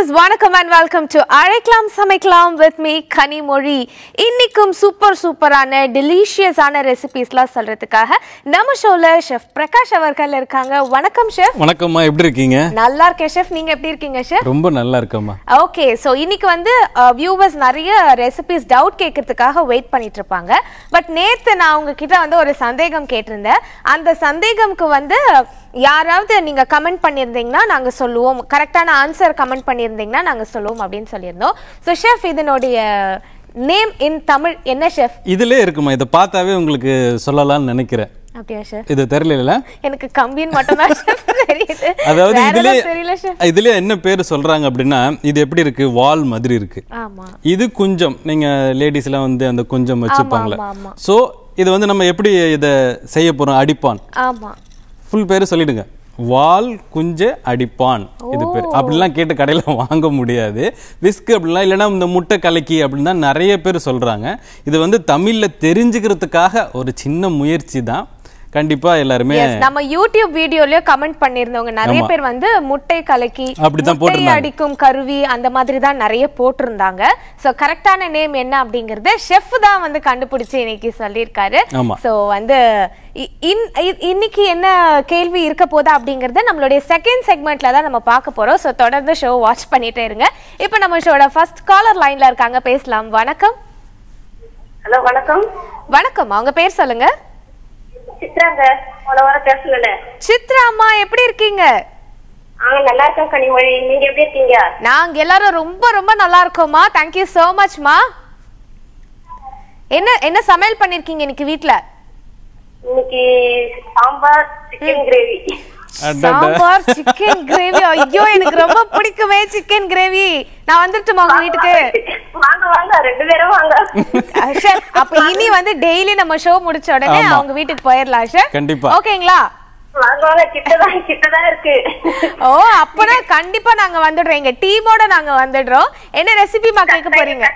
viewers வணக்கம் and welcome to அழைக்கலாம் சமைக்கலாம் வித் மீ கனிமொழி இன்னைக்கும் சூப்பர் சூப்பரான டெலிஷியஸான ரெசிபிஸ்லாம் சொல்றதுக்காக நம்ம ஷோல ஷெஃப் பிரகாஷ் அவர்கள் இருக்காங்க வணக்கம் ஷெஃப் வணக்கம்மா எப்படி இருக்கீங்க நல்லா இருக்கேன் ஷெஃப் நீங்க எப்படி இருக்கீங்க ஷெஃப் ரொம்ப நல்லா இருக்கம்மா ஓகே ஸோ இன்னைக்கு வந்து வியூவர்ஸ் uh, நிறைய ரெசிபிஸ் டவுட் கேட்கறதுக்காக வெயிட் பண்ணிட்டு இருப்பாங்க பட் நேத்து நான் உங்ககிட்ட வந்து ஒரு சந்தேகம் கேட்டிருந்தேன் அந்த சந்தேகம்க்கு வந்து யாராவது நீங்கள் கமெண்ட் பண்ணியிருந்தீங்கன்னா நாங்கள் சொல்லுவோம் கரெக்டான ஆன்சர் கமெண்ட் பண்ணியிருந்தீங்கன்னா நாங்கள் சொல்லுவோம் அப்படின்னு சொல்லியிருந்தோம் ஸோ ஷெஃப் இதனுடைய நேம் இன் தமிழ் என்ன ஷெஃப் இதுலேயே இருக்குமா இதை பார்த்தாவே உங்களுக்கு சொல்லலாம்னு நினைக்கிறேன் இது தெரியல எனக்கு மட்டும் தான் தெரியுது அதாவது என்ன பேர் சொல்றாங்க அப்படின்னா இது எப்படி இருக்கு வால் மாதிரி இருக்கு இது நீங்க வந்து அந்த சோ வந்து நம்ம எப்படி இதை அடிப்பான் ஃபுல் பேர் சொல்லிடுங்க வால் குஞ்ச அடிப்பான் இது பேர் அப்படிலாம் கேட்டு கடையில் வாங்க முடியாது விஸ்க் அப்படிலாம் இல்லைனா இந்த முட்டை கலக்கி அப்படின்னு தான் நிறைய பேர் சொல்கிறாங்க இது வந்து தமிழில் தெரிஞ்சுக்கிறதுக்காக ஒரு சின்ன முயற்சி தான் கண்டிப்பா எல்லாருமே நம்ம யூடியூப் வீடியோலயே கமெண்ட் பண்ணிருந்தவங்க நிறைய பேர் வந்து முட்டை கலக்கி முட்டை அடிக்கும் கருவி அந்த மாதிரி தான் நிறைய போட்டிருந்தாங்க சோ கரெக்டான நேம் என்ன அப்படிங்கறத செஃப் தான் வந்து கண்டுபிடிச்சு இன்னைக்கு சொல்லியிருக்காரு சோ வந்து இன்னைக்கு என்ன கேள்வி இருக்க போதா அப்படிங்கறத நம்மளுடைய செகண்ட் செக்மெண்ட்ல தான் நம்ம பார்க்க போறோம் சோ தொடர்ந்து ஷோ வாட்ச் பண்ணிட்டே இருங்க இப்போ நம்ம ஷோட ஃபர்ஸ்ட் காலர் லைன்ல இருக்காங்க பேசலாம் வணக்கம் ஹலோ வணக்கம் வணக்கம் அவங்க பேர் சொல்லுங்க சித்ராங்க சித்ரா அம்மா எப்படி இருக்கீங்க நீங்க எப்படி இருக்கீங்க நாங்க எல்லாரும் ரொம்ப ரொம்ப நல்லா இருக்கோம்மா யூ சோ மச்மா என்ன என்ன சமையல் பண்ணிருக்கீங்க இன்னைக்கு வீட்ல sambar chicken gravy sambar chicken gravy ஐயோ எனக்கு ரொம்ப பிடிக்குமே சிக்கன் கிரேவி நான் வந்துட்டுமா உங்க வீட்டுக்கு வாங்க வாங்க ரெண்டு பேரும் வாங்க அப்ப இனி வந்து டெய்லி நம்ம ஷோ முடிச்ச உடனே அவங்க வீட்டுக்கு போயிரலாம் ஷெஃப் கண்டிப்பா ஓகேங்களா ஓ கண்டிப்பா நாங்க வந்துடுறோம் டீமோட நாங்க வந்துடுறோம் என்ன ரெசிபி போறீங்க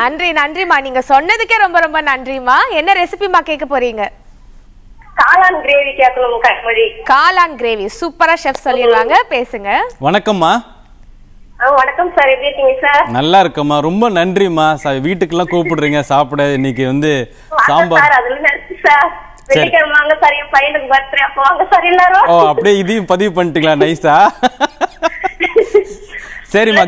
நன்றி நீங்க சொன்னதுக்கே ரொம்ப ரொம்ப என்ன ரெசிபிமா கேட்க போறீங்க காளான் கிரேவி காளான் கிரேவி சூப்பரா செஃப் சொல்லிடுவாங்க பேசுங்க வணக்கம்மா வணக்கம் சார் எப்படி இருக்கீங்க சார் நல்லா இருக்கம்மா ரொம்ப நன்றிம்மா வீட்டுக்கெல்லாம் கூப்பிடுறீங்க சாப்பிட இன்னைக்கு வந்து சாம்பார் ஓ அப்படியே இதையும் பதிவு சரிம்மா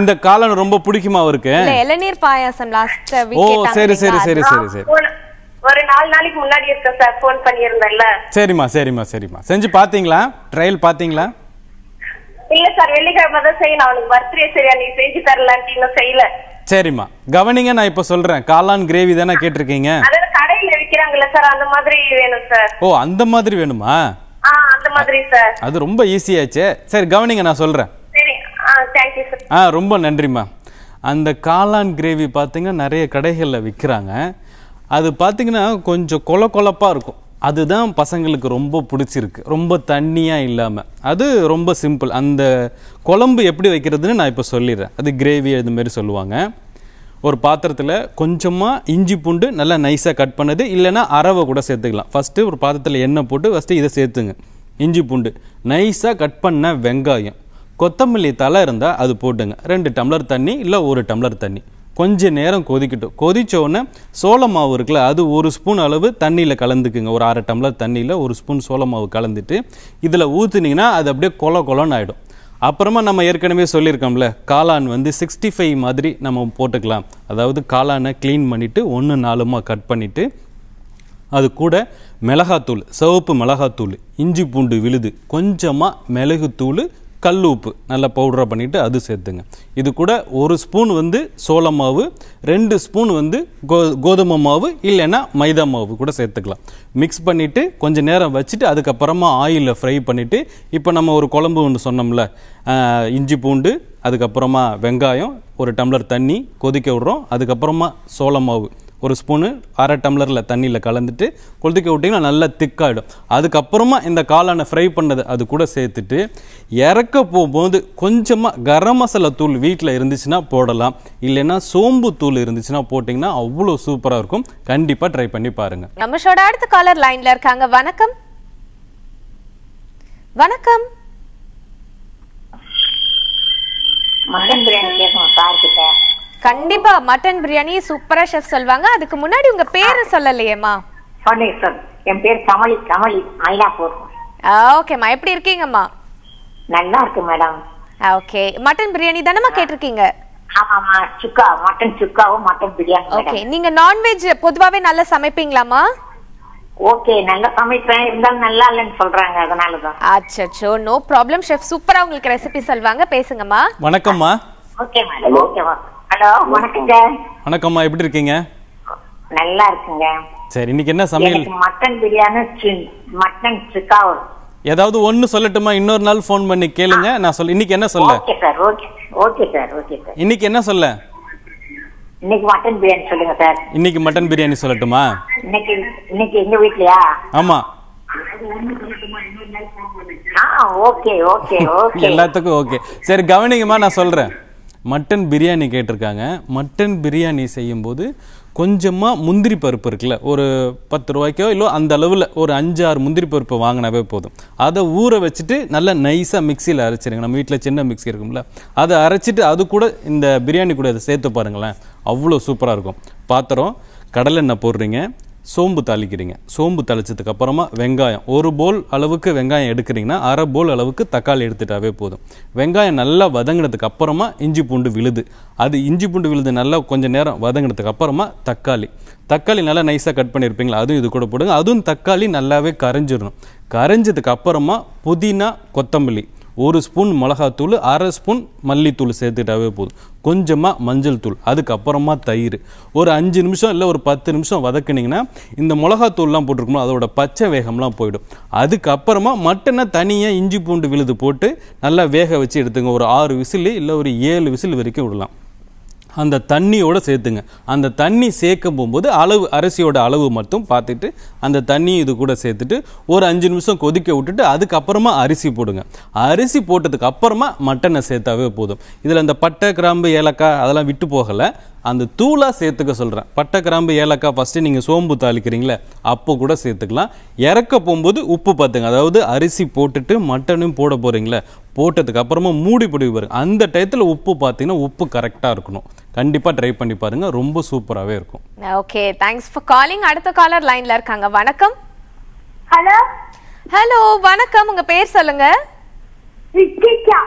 இந்த காலம் ரொம்ப பிடிக்குமா அவருக்கு இளநீர் பாயாசம் லாஸ்ட் சரி சரி சரி சரி சரி ஒரு நாலு நாளைக்கு முன்னாடி இருக்க சார் ஃபோன் பண்ணியிருந்தேன்ல சரிம்மா சரிம்மா சரிம்மா செஞ்சு பாத்தீங்களா ட்ரையல் பாத்தீங்களா இல்ல சார் வெள்ளிக்கிழமை தான் செய்யணும் அவனுக்கு பர்த்டே சரியா நீ செஞ்சு தரலான்ட்டு இன்னும் செய்யல சரிம்மா கவனிங்க நான் இப்ப சொல்றேன் காளான் கிரேவி தானே கேட்டிருக்கீங்க அதாவது கடையில விக்கிறாங்கல்ல சார் அந்த மாதிரி வேணும் சார் ஓ அந்த மாதிரி வேணுமா அந்த மாதிரி சார் அது ரொம்ப ஈஸியாச்சு சரி கவனிங்க நான் சொல்றேன் சரி தேங்க்யூ சார் ஆ ரொம்ப நன்றிம்மா அந்த காளான் கிரேவி பார்த்தீங்கன்னா நிறைய கடைகளில் விற்கிறாங்க அது பார்த்திங்கன்னா கொஞ்சம் கொல கொலப்பாக இருக்கும் அதுதான் பசங்களுக்கு ரொம்ப பிடிச்சிருக்கு ரொம்ப தண்ணியாக இல்லாமல் அது ரொம்ப சிம்பிள் அந்த குழம்பு எப்படி வைக்கிறதுன்னு நான் இப்போ சொல்லிடுறேன் அது கிரேவி இதுமாரி சொல்லுவாங்க ஒரு பாத்திரத்தில் கொஞ்சமாக இஞ்சி பூண்டு நல்லா நைஸாக கட் பண்ணது இல்லைன்னா அரவை கூட சேர்த்துக்கலாம் ஃபஸ்ட்டு ஒரு பாத்திரத்தில் எண்ணெய் போட்டு ஃபஸ்ட்டு இதை சேர்த்துங்க இஞ்சி பூண்டு நைஸாக கட் பண்ண வெங்காயம் கொத்தமல்லி தலை இருந்தால் அது போட்டுங்க ரெண்டு டம்ளர் தண்ணி இல்லை ஒரு டம்ளர் தண்ணி கொஞ்சம் நேரம் கொதிக்கட்டும் உடனே சோள மாவு இருக்குல்ல அது ஒரு ஸ்பூன் அளவு தண்ணியில் கலந்துக்குங்க ஒரு அரை டம்ளர் தண்ணியில் ஒரு ஸ்பூன் சோள மாவு கலந்துட்டு இதில் ஊற்றுனீங்கன்னா அது அப்படியே கொல கொலன்னு ஆகிடும் அப்புறமா நம்ம ஏற்கனவே சொல்லியிருக்கோம்ல காளான் வந்து சிக்ஸ்டி ஃபைவ் மாதிரி நம்ம போட்டுக்கலாம் அதாவது காளானை க்ளீன் பண்ணிவிட்டு ஒன்று நாலுமாக கட் பண்ணிவிட்டு அது கூட மிளகாத்தூள் சிவப்பு மிளகாத்தூள் இஞ்சி பூண்டு விழுது கொஞ்சமாக மிளகுத்தூள் கல் உப்பு நல்லா பவுடராக பண்ணிவிட்டு அது சேர்த்துங்க இது கூட ஒரு ஸ்பூன் வந்து சோள மாவு ரெண்டு ஸ்பூன் வந்து கோ கோதுமை மாவு இல்லைன்னா மைதா மாவு கூட சேர்த்துக்கலாம் மிக்ஸ் பண்ணிவிட்டு கொஞ்சம் நேரம் வச்சுட்டு அதுக்கப்புறமா ஆயிலில் ஃப்ரை பண்ணிவிட்டு இப்போ நம்ம ஒரு குழம்பு ஒன்று சொன்னோம்ல இஞ்சி பூண்டு அதுக்கப்புறமா வெங்காயம் ஒரு டம்ளர் தண்ணி கொதிக்க விடுறோம் அதுக்கப்புறமா சோள மாவு ஒரு ஸ்பூனு அரை டம்ளரில் தண்ணியில் கலந்துட்டு கொளுத்திக்க விட்டிங்கன்னா நல்லா திக்காகிடும் அதுக்கப்புறமா இந்த காளானை ஃப்ரை பண்ணது அது கூட சேர்த்துட்டு இறக்க போகும்போது கொஞ்சமாக கரம் மசாலா தூள் வீட்டில் இருந்துச்சுன்னா போடலாம் இல்லைன்னா சோம்பு தூள் இருந்துச்சுன்னா போட்டிங்கன்னா அவ்வளோ சூப்பராக இருக்கும் கண்டிப்பாக ட்ரை பண்ணி பாருங்கள் ஷோட அடுத்த காலர் லைனில் இருக்காங்க வணக்கம் வணக்கம் மட்டன் பிரியாணி கேட்கணும் சார்கிட்ட கண்டிப்பா மட்டன் பிரியாணி சூப்பரா ஷெஃப் சொல்வாங்க அதுக்கு முன்னாடி உங்க பேரை சொல்லலையேமா என் பேர் கமலி கமலி மயிலாப்பூர் ஓகேம்மா எப்படி இருக்கீங்கம்மா நல்லா இருக்கு மேடம் ஓகே மட்டன் பிரியாணி தானமா கேட்டிருக்கீங்க ஆமாமா சுக்கா மட்டன் சுக்காவும் மட்டன் பிரியாணி ஓகே நீங்க நான்வெஜ் பொதுவாவே நல்லா சமைப்பீங்களாமா ஓகே நல்ல சமைப்பேன் இருந்தாலும் நல்லா இல்லைன்னு சொல்றாங்க அதனால தான் அச்சோ நோ ப்ராப்ளம் ஷெஃப் சூப்பரா உங்களுக்கு ரெசிபி சொல்வாங்க பேசுங்கம்மா வணக்கம்மா ஓகே மேடம் ஓகேவா ஹலோ வணக்கங்க வணக்கம்மா எப்படி இருக்கீங்க நல்லா இருக்குங்க சரி இன்னைக்கு என்ன சமையல் மட்டன் பிரியாணி மட்டன் சிக்காவோ ஏதாவது ஒன்னு சொல்லட்டுமா இன்னொரு நாள் ஃபோன் பண்ணி கேளுங்க நான் சொல்ல இன்னைக்கு என்ன சொல்ல okay sir okay okay sir okay sir இன்னைக்கு என்ன சொல்ல இன்னைக்கு மட்டன் பிரியாணி சொல்லுங்க சார் இன்னைக்கு மட்டன் பிரியாணி சொல்லட்டுமா இன்னைக்கு இன்னைக்கு எங்க வீட்லயா ஆமா ஓகே ஓகே ஓகே எல்லாத்துக்கும் ஓகே சரி கவனிங்கம்மா நான் சொல்றேன் மட்டன் பிரியாணி கேட்டிருக்காங்க மட்டன் பிரியாணி செய்யும்போது கொஞ்சமாக முந்திரி பருப்பு இருக்குல்ல ஒரு பத்து ரூபாய்க்கோ இல்லை அந்த அளவில் ஒரு அஞ்சு ஆறு முந்திரி பருப்பு வாங்கினாவே போதும் அதை ஊற வச்சுட்டு நல்லா நைஸாக மிக்சியில் அரைச்சிருங்க நம்ம வீட்டில் சின்ன மிக்சி இருக்கும்ல அதை அரைச்சிட்டு அது கூட இந்த பிரியாணி கூட அதை சேர்த்து பாருங்களேன் அவ்வளோ சூப்பராக இருக்கும் பாத்திரம் கடலெண்ணெய் போடுறீங்க சோம்பு தாளிக்கிறீங்க சோம்பு தாளித்ததுக்கு அப்புறமா வெங்காயம் ஒரு போல் அளவுக்கு வெங்காயம் எடுக்கிறீங்கன்னா அரை போல் அளவுக்கு தக்காளி எடுத்துட்டாவே போதும் வெங்காயம் நல்லா வதங்கினதுக்கு அப்புறமா இஞ்சி பூண்டு விழுது அது இஞ்சி பூண்டு விழுது நல்லா கொஞ்சம் நேரம் வதங்கினதுக்கு அப்புறமா தக்காளி தக்காளி நல்லா நைஸாக கட் பண்ணியிருப்பீங்களா அதுவும் இது கூட போடுங்க அதுவும் தக்காளி நல்லாவே கரைஞ்சிடணும் கரைஞ்சதுக்கு அப்புறமா புதினா கொத்தமல்லி ஒரு ஸ்பூன் மிளகாத்தூள் அரை ஸ்பூன் மல்லித்தூள் சேர்த்துக்கிட்டாவே போதும் கொஞ்சமாக மஞ்சள் தூள் அதுக்கப்புறமா தயிர் ஒரு அஞ்சு நிமிஷம் இல்லை ஒரு பத்து நிமிஷம் வதக்குனிங்கன்னா இந்த மிளகாத்தூள்லாம் போட்டிருக்கோம் அதோட பச்சை வேகம்லாம் போயிடும் அதுக்கப்புறமா மட்டனை தனியாக இஞ்சி பூண்டு விழுது போட்டு நல்லா வேக வச்சு எடுத்துங்க ஒரு ஆறு விசில் இல்லை ஒரு ஏழு விசில் வரைக்கும் விடலாம் அந்த தண்ணியோடு சேர்த்துங்க அந்த தண்ணி சேர்க்க போகும்போது அளவு அரிசியோட அளவு மட்டும் பார்த்துட்டு அந்த தண்ணி இது கூட சேர்த்துட்டு ஒரு அஞ்சு நிமிஷம் கொதிக்க விட்டுட்டு அதுக்கப்புறமா அரிசி போடுங்க அரிசி போட்டதுக்கு அப்புறமா மட்டனை சேர்த்தாவே போதும் இதில் அந்த பட்டை கிராம்பு ஏலக்காய் அதெல்லாம் விட்டு போகலை அந்த தூளாக சேர்த்துக்க சொல்கிறேன் பட்டை கிராம்பு ஏலக்காய் ஃபஸ்ட்டு நீங்கள் சோம்பு தாளிக்கிறீங்களே அப்போ கூட சேர்த்துக்கலாம் இறக்க போகும்போது உப்பு பார்த்துங்க அதாவது அரிசி போட்டுட்டு மட்டனும் போட போகிறீங்களே போட்டதுக்கு அப்புறமா மூடி பிடிவு பாருங்கள் அந்த டயத்தில் உப்பு பார்த்தீங்கன்னா உப்பு கரெக்டாக இருக்கணும் கண்டிப்பாக ட்ரை பண்ணி பாருங்கள் ரொம்ப சூப்பராகவே இருக்கும் ஓகே தேங்க்ஸ் ஃபார் காலிங் அடுத்த காலர் லைனில் இருக்காங்க வணக்கம் ஹலோ ஹலோ வணக்கம் உங்கள் பேர் சொல்லுங்க ரித்திகா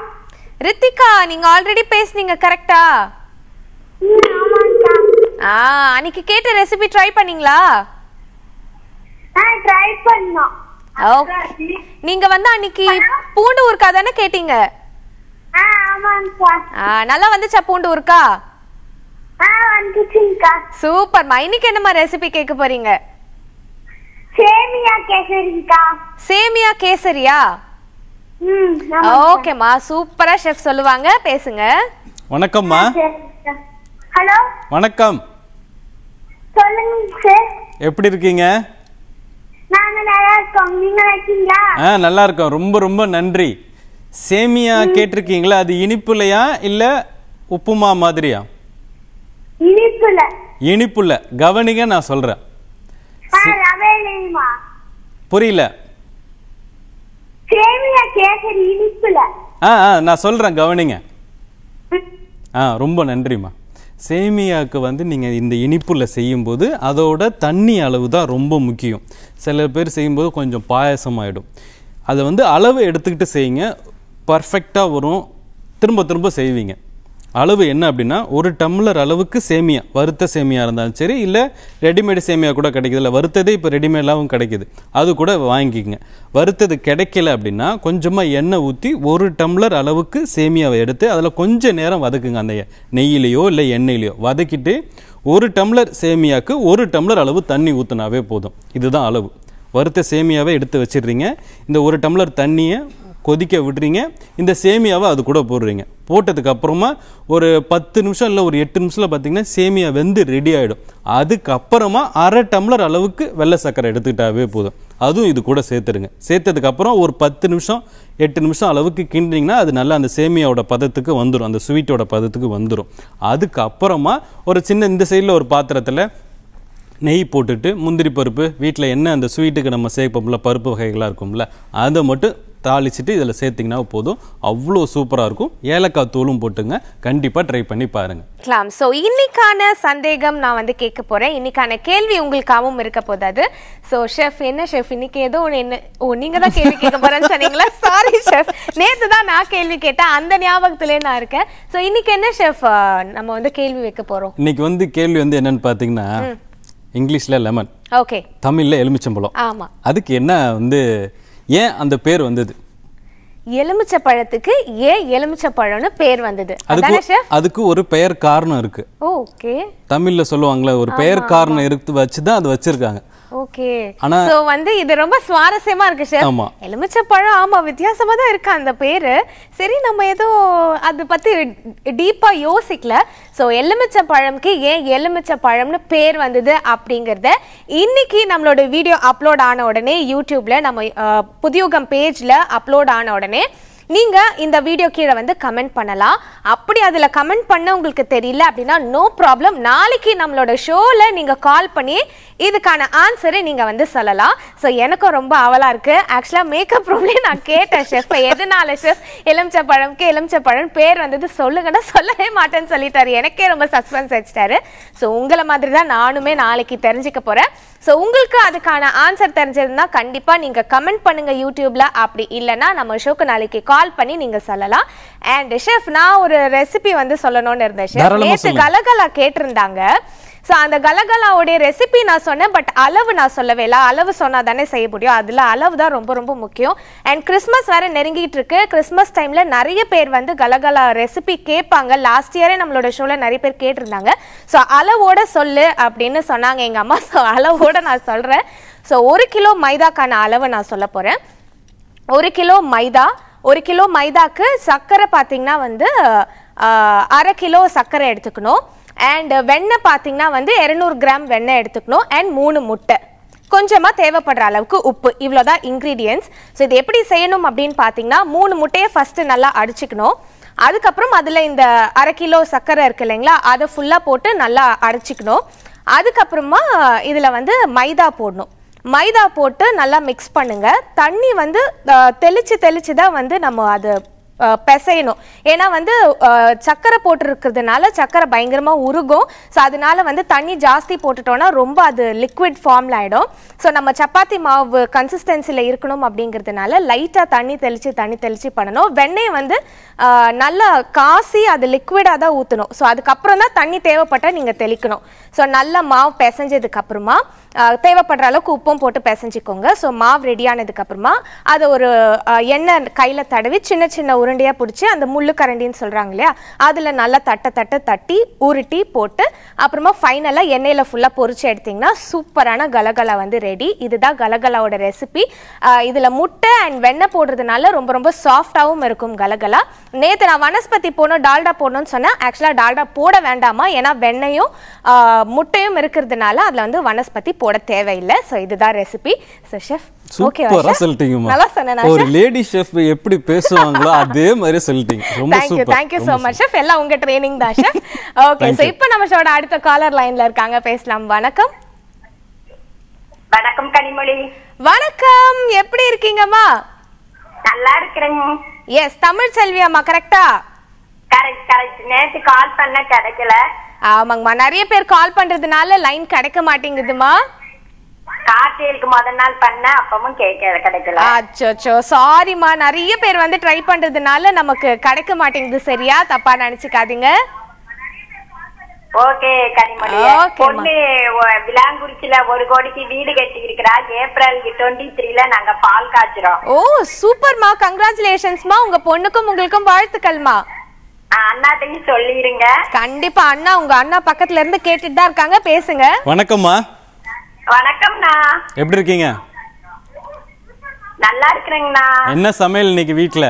ரித்திகா நீங்க ஆல்ரெடி பேசுனீங்க கரெக்டா ஆ அன்னைக்கு கேட்ட ரெசிபி ட்ரை பண்ணீங்களா ட்ரை ஓகே நீங்க வந்து அன்னைக்கு பூண்டு ஊர்க்கா தானே கேட்டீங்க நல்லா வந்துச்சா பூண்டு ஊர்க்கா சூப்பர்மா இன்னைக்கு என்னமா ரெசிபி கேட்க போறீங்க சேமியா கேசரிக்கா சேமியா கேசரியா ஓகேம்மா சூப்பரா ஷெஃப் சொல்லுவாங்க பேசுங்க வணக்கம்மா ஹலோ வணக்கம் சொல்லுங்க எப்படி இருக்கீங்க ஆ நல்லா இருக்கோம் ரொம்ப ரொம்ப நன்றி சேமியா கேட்டிருக்கீங்களா அது இனிப்புலையா இல்ல உப்புமா மாதிரியா இனிப்புல இனிப்புல கவனிங்க நான் சொல்றேன் புரியல நான் சொல்றேன் கவனிங்க ஆ ரொம்ப நன்றிம்மா சேமியாவுக்கு வந்து நீங்கள் இந்த இனிப்பில் செய்யும்போது அதோட தண்ணி அளவு தான் ரொம்ப முக்கியம் சில பேர் செய்யும்போது கொஞ்சம் பாயசம் ஆகிடும் அதை வந்து அளவு எடுத்துக்கிட்டு செய்யுங்க பர்ஃபெக்டாக வரும் திரும்ப திரும்ப செய்வீங்க அளவு என்ன அப்படின்னா ஒரு டம்ளர் அளவுக்கு சேமியா வறுத்த சேமியா இருந்தாலும் சரி இல்லை ரெடிமேடு சேமியா கூட கிடைக்கிது இல்லை வறுத்ததே இப்போ ரெடிமேடாகவும் கிடைக்கிது அது கூட வாங்கிக்கோங்க வறுத்தது கிடைக்கல அப்படின்னா கொஞ்சமாக எண்ணெய் ஊற்றி ஒரு டம்ளர் அளவுக்கு சேமியாவை எடுத்து அதில் கொஞ்சம் நேரம் வதக்குங்க அந்த நெய்யிலையோ இல்லை எண்ணெயிலையோ வதக்கிட்டு ஒரு டம்ளர் சேமியாவுக்கு ஒரு டம்ளர் அளவு தண்ணி ஊற்றினாவே போதும் இதுதான் அளவு வறுத்த சேமியாவை எடுத்து வச்சிடுறீங்க இந்த ஒரு டம்ளர் தண்ணியை கொதிக்க விடுறீங்க இந்த சேமியாவை அது கூட போடுறீங்க போட்டதுக்கப்புறமா ஒரு பத்து நிமிஷம் இல்லை ஒரு எட்டு நிமிஷத்தில் பார்த்தீங்கன்னா சேமியா வெந்து ரெடி ஆகிடும் அதுக்கப்புறமா அரை டம்ளர் அளவுக்கு வெள்ளை சர்க்கரை எடுத்துக்கிட்டாவே போதும் அதுவும் இது கூட சேர்த்துருங்க சேர்த்ததுக்கப்புறம் ஒரு பத்து நிமிஷம் எட்டு நிமிஷம் அளவுக்கு கிண்டிங்கன்னா அது நல்லா அந்த சேமியாவோட பதத்துக்கு வந்துடும் அந்த ஸ்வீட்டோட பதத்துக்கு வந்துடும் அதுக்கப்புறமா ஒரு சின்ன இந்த சைடில் ஒரு பாத்திரத்தில் நெய் போட்டுட்டு முந்திரி பருப்பு வீட்டில் என்ன அந்த ஸ்வீட்டுக்கு நம்ம சேர்ப்போம்ல பருப்பு வகைகளாக இருக்கும்ல அதை மட்டும் தாளிச்சுட்டு இதில் சேர்த்திங்கன்னா போதும் அவ்வளோ சூப்பராக இருக்கும் ஏலக்காய் தூளும் போட்டுங்க கண்டிப்பாக ட்ரை பண்ணி பாருங்கள் ஸோ இன்னைக்கான சந்தேகம் நான் வந்து கேட்க போகிறேன் இன்னைக்கான கேள்வி உங்களுக்காகவும் இருக்க போதாது ஸோ ஷெஃப் என்ன ஷெஃப் இன்னைக்கு ஏதோ ஒன்று என்ன ஓ நீங்கள் தான் கேள்வி கேட்க போகிறேன்னு சொன்னீங்களா சாரி ஷெஃப் நேற்று தான் நான் கேள்வி கேட்டேன் அந்த ஞாபகத்திலே நான் இருக்கேன் ஸோ இன்னைக்கு என்ன ஷெஃப் நம்ம வந்து கேள்வி வைக்க போகிறோம் இன்னைக்கு வந்து கேள்வி வந்து என்னன்னு பார்த்தீங்கன்னா இங்கிலீஷில் லெமன் ஓகே தமிழில் எலுமிச்சம்பழம் ஆமாம் அதுக்கு என்ன வந்து ஏன் அந்த பேர் வந்தது எலுமிச்சை பழத்துக்கு ஏன் எலுமிச்சை பழம்னு பேர் வந்தது அதுக்கு அதுக்கு ஒரு பெயர் காரணம் இருக்கு ஓகே தமிழ்ல சொல்லுவாங்களே ஒரு பெயர் காரணம் இருக்கு வச்சு தான் அது வச்சிருக்காங்க ஓகே ஆனா சோ வந்து இது ரொம்ப சுவாரஸ்யமா இருக்கு சார் ஆமா எலுமிச்சை பழம் ஆமா வித்தியாசமா தான் இருக்கு அந்த பேரு சரி நம்ம ஏதோ அது பத்தி டீப்பா யோசிக்கல சோ எலுமிச்சை பழம்க்கு ஏன் எலுமிச்சை பழம்னு பேர் வந்தது அப்படிங்கறத இன்னைக்கு நம்மளோட வீடியோ அப்லோட் ஆன உடனே யூடியூப்ல நம்ம புதியுகம் பேஜ்ல அப்லோட் ஆன உடனே நீங்கள் இந்த வீடியோ கீழே வந்து கமெண்ட் பண்ணலாம் அப்படி அதில் கமெண்ட் பண்ண உங்களுக்கு தெரியல அப்படின்னா நோ ப்ராப்ளம் நாளைக்கு நம்மளோட ஷோவில் நீங்கள் கால் பண்ணி இதுக்கான ஆன்சரை நீங்கள் வந்து சொல்லலாம் ஸோ எனக்கும் ரொம்ப அவலாக இருக்குது ஆக்சுவலாக மேக்கப் ரூம்லேயே நான் கேட்டேன் ஷெஃப் எதனால ஷெஃப் எலுமிச்ச பழம்க்கு எலுமிச்ச பழம் பேர் வந்தது சொல்லுங்கன்னா சொல்லவே மாட்டேன்னு சொல்லிட்டாரு எனக்கே ரொம்ப சஸ்பென்ஸ் வச்சுட்டாரு ஸோ உங்களை மாதிரி தான் நானுமே நாளைக்கு தெரிஞ்சுக்க போகிறேன் ஸோ உங்களுக்கு அதுக்கான ஆன்சர் தெரிஞ்சிருந்தா கண்டிப்பாக நீங்கள் கமெண்ட் பண்ணுங்க யூடியூப்ல அப்படி இல்லைன்னா நம்ம ஷோக்கு நாளைக்கு கால் பண்ணி நீங்கள் சொல்லலாம் அண்ட் ஷெஃப் நான் ஒரு ரெசிபி வந்து சொல்லணும்னு இருந்தேன் ஷெஃப் நேற்று கலகலா கேட்டிருந்தாங்க ஸோ அந்த கலகலாவுடைய ரெசிபி நான் சொன்னேன் பட் அளவு நான் சொல்லவே இல்லை அளவு சொன்னால் தானே செய்ய முடியும் அதில் அளவு தான் ரொம்ப ரொம்ப முக்கியம் அண்ட் கிறிஸ்மஸ் வேறு நெருங்கிட்டு இருக்கு கிறிஸ்மஸ் டைமில் நிறைய பேர் வந்து கலகலா ரெசிபி கேட்பாங்க லாஸ்ட் இயரே நம்மளோட ஷோவில் நிறைய பேர் கேட்டிருந்தாங்க ஸோ அளவோட சொல்லு அப்படின்னு சொன்னாங்க எங்கள் அம்மா ஸோ அளவோட நான் சொல்கிறேன் ஸோ ஒரு கிலோ மைதாக்கான அளவை நான் சொல்ல போகிறேன் ஒரு கிலோ மைதா ஒரு கிலோ மைதாக்கு சர்க்கரை பார்த்தீங்கன்னா வந்து அரை கிலோ சர்க்கரை எடுத்துக்கணும் அண்ட் uh, வெண்ணெய் பார்த்தீங்கன்னா வந்து இரநூறு கிராம் வெண்ணெய் எடுத்துக்கணும் அண்ட் மூணு முட்டை கொஞ்சமாக தேவைப்படுற அளவுக்கு உப்பு இவ்வளோ தான் இன்க்ரீடியன்ஸ் ஸோ இது எப்படி செய்யணும் அப்படின்னு பார்த்தீங்கன்னா மூணு முட்டையை ஃபஸ்ட்டு நல்லா அடிச்சுக்கணும் அதுக்கப்புறம் அதில் இந்த அரை கிலோ சர்க்கரை இருக்குது இல்லைங்களா அதை ஃபுல்லாக போட்டு நல்லா அரைச்சிக்கணும் அதுக்கப்புறமா இதில் வந்து மைதா போடணும் மைதா போட்டு நல்லா மிக்ஸ் பண்ணுங்கள் தண்ணி வந்து தெளித்து தெளித்து தான் வந்து நம்ம அது பிசையணும் ஏன்னா வந்து சக்கரை போட்டிருக்கிறதுனால சக்கரை பயங்கரமாக உருகும் ஸோ அதனால வந்து தண்ணி ஜாஸ்தி போட்டுட்டோன்னா ரொம்ப அது லிக்விட் ஃபார்மில் ஆகிடும் ஸோ நம்ம சப்பாத்தி மாவு கன்சிஸ்டன்சியில் இருக்கணும் அப்படிங்கிறதுனால லைட்டாக தண்ணி தெளித்து தண்ணி தெளித்து பண்ணணும் வெண்ணெய் வந்து நல்லா காசி அது லிக்விடாக தான் ஊற்றணும் ஸோ அதுக்கப்புறம் தான் தண்ணி தேவைப்பட்டால் நீங்கள் தெளிக்கணும் ஸோ நல்லா மாவு பிசைஞ்சதுக்கப்புறமா தேவைப்படுற அளவுக்கு உப்பும் போட்டு பிசைஞ்சிக்கோங்க ஸோ மாவு ரெடியானதுக்கப்புறமா அதை ஒரு எண்ணெய் கையில் தடவி சின்ன சின்ன உருண்டையாக பிடிச்சி அந்த முள்ளு கரண்டின்னு சொல்கிறாங்க இல்லையா அதில் நல்லா தட்டை தட்டை தட்டி உருட்டி போட்டு அப்புறமா ஃபைனலாக எண்ணெயில் ஃபுல்லாக பொறிச்சு எடுத்திங்கன்னா சூப்பரான கலகலா வந்து ரெடி இதுதான் கலகலாவோட ரெசிபி இதில் முட்டை அண்ட் வெண்ணெய் போடுறதுனால ரொம்ப ரொம்ப சாஃப்டாகவும் இருக்கும் கலகலா நேற்று நான் வனஸ்பதி போனோம் டால்டா போடணும்னு சொன்னேன் ஆக்சுவலாக டால்டா போட வேண்டாமா ஏன்னா வெண்ணையும் முட்டையும் இருக்கிறதுனால அதில் வந்து வனஸ்பதி போட தேவையில்லை ஸோ இதுதான் ரெசிபி ஸோ ஷெஃப் சூப்பராக சொல்லிட்டீங்க நல்லா சொன்னேன் ஒரு லேடி ஷெஃப் எப்படி பேசுவாங்களோ இதே மாதிரி சொல்லிட்டீங்க ரொம்ப super thank you so much chef எல்லாம் உங்க ட்ரெய்னிங் தான் chef ஓகே சோ இப்போ நம்ம ஷோட அடுத்த காலர் லைன்ல இருக்காங்க பேசலாம் வணக்கம் வணக்கம் கனிமொழி வணக்கம் எப்படி இருக்கீங்கம்மா நல்லா இருக்கிறேங்க எஸ் தமிழ் செல்வி அம்மா கரெக்டா கரெக்ட் கரெக்ட் நேத்து கால் பண்ண கிடைக்கல ஆமாங்கம்மா நிறைய பேர் கால் பண்றதுனால லைன் கிடைக்க மாட்டேங்குதுமா ஆர்டிஎலுக்கு முத நாள் பண்ண அப்பவும் கிடைக்கல அச்சோ சாரிமா நிறைய பேர் வந்து ட்ரை பண்றதுனால நமக்கு கிடைக்க மாட்டேங்குது சரியா தப்பா நினைச்சுக்காதீங்க ஓகே கனிமொழி பொண்ணு விலாங்குறிச்சில ஒரு கோடிக்கு வீடு கட்டி இருக்கிறா ஏப்ரல் டுவெண்ட்டி த்ரீல நாங்க பால் காய்ச்சிரோம் ஓ சூப்பர்மா கங்க்ராச்சுலேஷன்ஸ்மா உங்க பொண்ணுக்கும் உங்களுக்கும் வாழ்த்துக்கள்மா அண்ணாட்டையும் சொல்லிருங்க கண்டிப்பா அண்ணா உங்க அண்ணா பக்கத்துல இருந்து கேட்டுட்டு தான் இருக்காங்க பேசுங்க வணக்கம்மா வணக்கம்ண்ணா எப்படி இருக்கீங்க நல்லா இருக்கிறேங்கண்ணா என்ன சமையல் இன்னைக்கு வீட்ல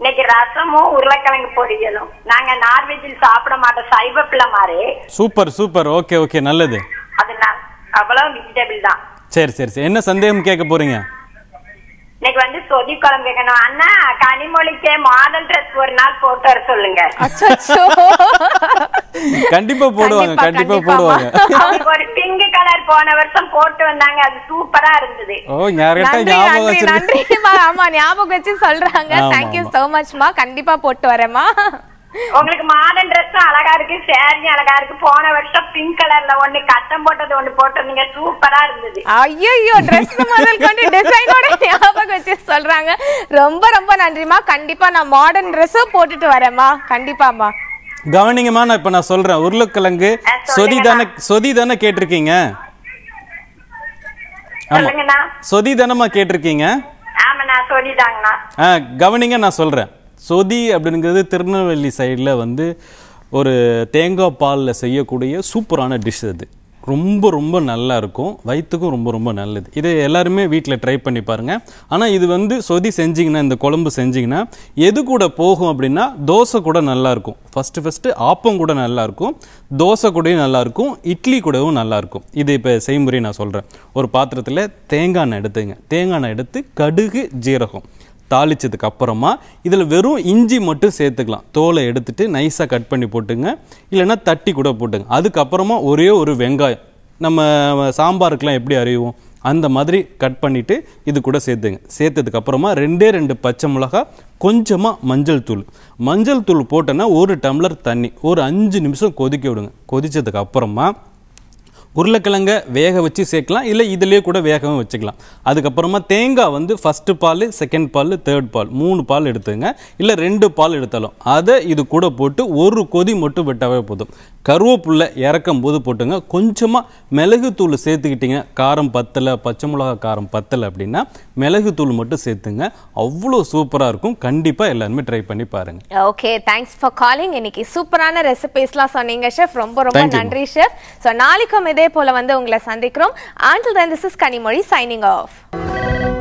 இன்னைக்கு ரசமும் உருளைக்கிழங்கு பொரியலும் நாங்க நார்வெஜில் சாப்பிட மாட்டோம் சைவ மாதிரி சூப்பர் சூப்பர் ஓகே ஓகே நல்லது அது நான் அவ்வளவு வெஜிடபிள் தான் சரி சரி சரி என்ன சந்தேகம் கேட்க போறீங்க இன்னைக்கு வந்து சொதி குழம்பு வைக்கணும் அண்ணா கனிமொழிக்கு மாடல் ட்ரெஸ் ஒரு நாள் போட்டு வர சொல்லுங்க கண்டிப்பா போடுவாங்க கண்டிப்பா போடுவாங்க ஒரு பிங்க் கலர் போன வருஷம் போட்டு வந்தாங்க அது சூப்பரா இருந்தது ஓ ஞாபகம் ஆமா ஞாபகம் வச்சு சொல்றாங்க தேங்க் யூ சோ மச்மா கண்டிப்பா போட்டு வரேமா உங்களுக்கு மாடர்ன் ட்ரெஸ் அழகா இருக்கு சேரீ அழகா இருக்கு போன வருஷம் பிங்க் கலர்ல ஒண்ணு கட்டம் போட்டது ஒண்ணு போட்டிருந்தீங்க சூப்பரா இருந்தது ஐயோ ட்ரெஸ் மாடல் கொண்டு டிசைனோட ஞாபகம் வச்சு சொல்றாங்க ரொம்ப ரொம்ப நன்றிமா கண்டிப்பா நான் மாடர்ன் ட்ரெஸ் போட்டுட்டு வரேம்மா கண்டிப்பாமா கவனிங்கம்மா நான் இப்ப நான் சொல்றேன் உருளைக்கிழங்கு சொதி தானே சொதி தானே கேட்டிருக்கீங்க ஆமா சொதி தானமா கேட்டிருக்கீங்க ஆமா நான் சொதி தாங்கண்ணா கவனிங்க நான் சொல்றேன் சொதி அப்படிங்கிறது திருநெல்வேலி சைடில் வந்து ஒரு தேங்காய் பாலில் செய்யக்கூடிய சூப்பரான டிஷ் அது ரொம்ப ரொம்ப நல்லா இருக்கும் வயிற்றுக்கும் ரொம்ப ரொம்ப நல்லது இது எல்லாருமே வீட்டில் ட்ரை பண்ணி பாருங்கள் ஆனால் இது வந்து சொதி செஞ்சிங்கன்னா இந்த குழம்பு செஞ்சிங்கன்னா எது கூட போகும் அப்படின்னா தோசை கூட நல்லாயிருக்கும் ஃபஸ்ட்டு ஃபஸ்ட்டு ஆப்பம் கூட நல்லாயிருக்கும் தோசை கூடயும் நல்லாயிருக்கும் இட்லி கூடவும் நல்லாயிருக்கும் இது இப்போ செய்முறை நான் சொல்கிறேன் ஒரு பாத்திரத்தில் தேங்காய் எடுத்துங்க தேங்காய் எடுத்து கடுகு ஜீரகம் தாளித்ததுக்கு அப்புறமா இதில் வெறும் இஞ்சி மட்டும் சேர்த்துக்கலாம் தோலை எடுத்துகிட்டு நைஸாக கட் பண்ணி போட்டுங்க இல்லைன்னா தட்டி கூட போட்டுங்க அதுக்கப்புறமா ஒரே ஒரு வெங்காயம் நம்ம சாம்பாருக்கெலாம் எப்படி அறிவோம் அந்த மாதிரி கட் பண்ணிவிட்டு இது கூட சேர்த்துங்க சேர்த்ததுக்கப்புறமா ரெண்டே ரெண்டு பச்சை மிளகா கொஞ்சமாக மஞ்சள் தூள் மஞ்சள் தூள் போட்டோன்னா ஒரு டம்ளர் தண்ணி ஒரு அஞ்சு நிமிஷம் கொதிக்க விடுங்க கொதித்ததுக்கப்புறமா அப்புறமா உருளைக்கிழங்க வேக வச்சு சேர்க்கலாம் இல்லை இதிலே கூட வேகவும் வச்சுக்கலாம் அதுக்கப்புறமா தேங்காய் வந்து ஃபஸ்ட்டு பால் செகண்ட் பால் தேர்ட் பால் மூணு பால் எடுத்துங்க இல்லை ரெண்டு பால் எடுத்தாலும் அதை இது கூட போட்டு ஒரு கொதி மட்டும் விட்டாவே போதும் கருவேப்புள்ள இறக்கும் போது போட்டுங்க கொஞ்சமாக மிளகுத்தூள் சேர்த்துக்கிட்டிங்க காரம் பத்தலை பச்சை மிளகா காரம் பத்தலை அப்படின்னா மிளகுத்தூள் மட்டும் சேர்த்துங்க அவ்வளோ சூப்பராக இருக்கும் கண்டிப்பாக எல்லாருமே ட்ரை பண்ணி பாருங்க ஓகே தேங்க்ஸ் ஃபார் காலிங் இன்னைக்கு சூப்பரான ரெசிபிஸ்லாம் சொன்னீங்க ஷெஃப் ரொம்ப ரொம்ப நன்றி ஷெஃப் ஸோ நாளைக்கும் இதே போல் வந்து உங்களை சந்திக்கிறோம் ஆண்டில் தான் this is Kanimozhi signing of